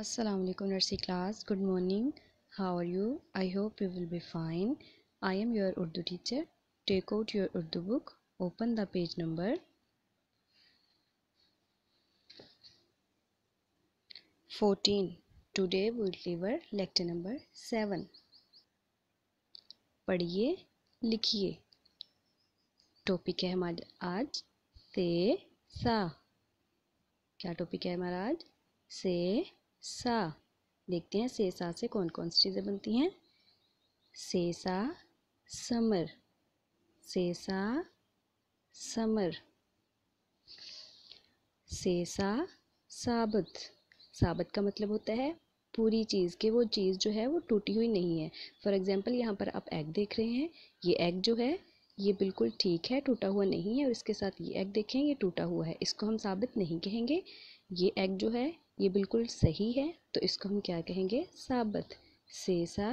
Assalamualaikum nursery class good morning how are you i hope you will be fine i am your urdu teacher take out your urdu book open the page number 14 today we will deliver lecture number 7 पढ़िए लिखिए topic है हमारा आज से सा क्या topic है हमारा आज से सा देखते हैं से सा से कौन कौन सी चीज़ें बनती हैं से सा समर से सा समर से सा साबुत साबुत का मतलब होता है पूरी चीज़ के वो चीज़ जो है वो टूटी हुई नहीं है फॉर एग्ज़ाम्पल यहाँ पर आप एग देख रहे हैं ये एग जो है ये बिल्कुल ठीक है टूटा हुआ नहीं है और इसके साथ ये एग देखें ये टूटा हुआ है इसको हम साबित नहीं कहेंगे ये एग जो है ये बिल्कुल सही है तो इसको हम क्या कहेंगे साबत से सा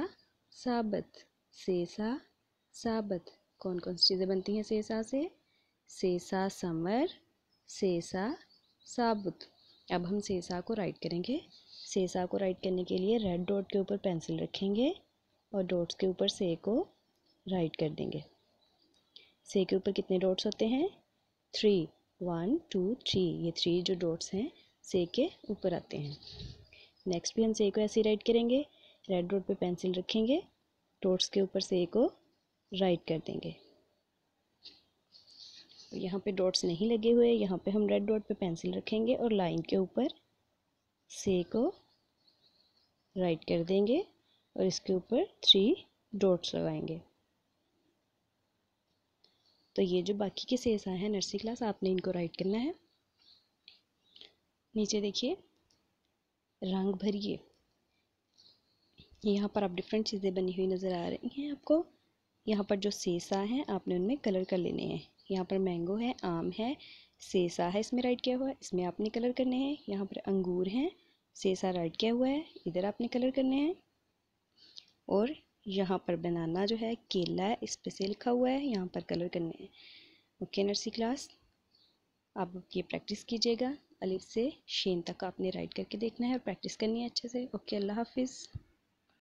साबत से सा साबत कौन कौन सी चीज़ें बनती हैं सेसा से सेसा समर सेसा साबुत अब हम सेसा को राइट करेंगे सेसा को राइट करने के लिए रेड डॉट के ऊपर पेंसिल रखेंगे और डॉट्स के ऊपर से को राइट कर देंगे से के ऊपर कितने डॉट्स होते हैं थ्री वन टू थ्री ये थ्री जो डॉट्स हैं से के ऊपर आते हैं नेक्स्ट भी हम से को ऐसे राइट करेंगे रेड डॉट पे पेंसिल रखेंगे डॉट्स के ऊपर से को राइट कर देंगे तो यहाँ पे डॉट्स नहीं लगे हुए यहाँ पे हम रेड डॉट पे पेंसिल रखेंगे और लाइन के ऊपर से को राइट कर देंगे और इसके ऊपर थ्री डॉट्स लगाएंगे तो ये जो बाकी के सेस आए हैं नर्सरी क्लास आपने इनको राइट करना है नीचे देखिए रंग भरिए यहाँ पर आप डिफरेंट चीज़ें बनी हुई नज़र आ रही हैं आपको यहाँ पर जो सेसा है आपने उनमें कलर कर लेने हैं यहाँ पर मैंगो है आम है सेसा है इसमें राइट किया हुआ है इसमें आपने कलर करने हैं यहाँ पर अंगूर हैं सेसा राइट किया हुआ है इधर आपने कलर करने हैं और यहाँ पर बनाना जो है केला है इस पर से लिखा हुआ है यहाँ पर कलर करने हैं ओके नर्सी क्लास आप ये प्रैक्टिस कीजिएगा अलिफ से शीन तक आपने राइट करके देखना है और प्रैक्टिस करनी है अच्छे से ओके अल्लाह हाफिज़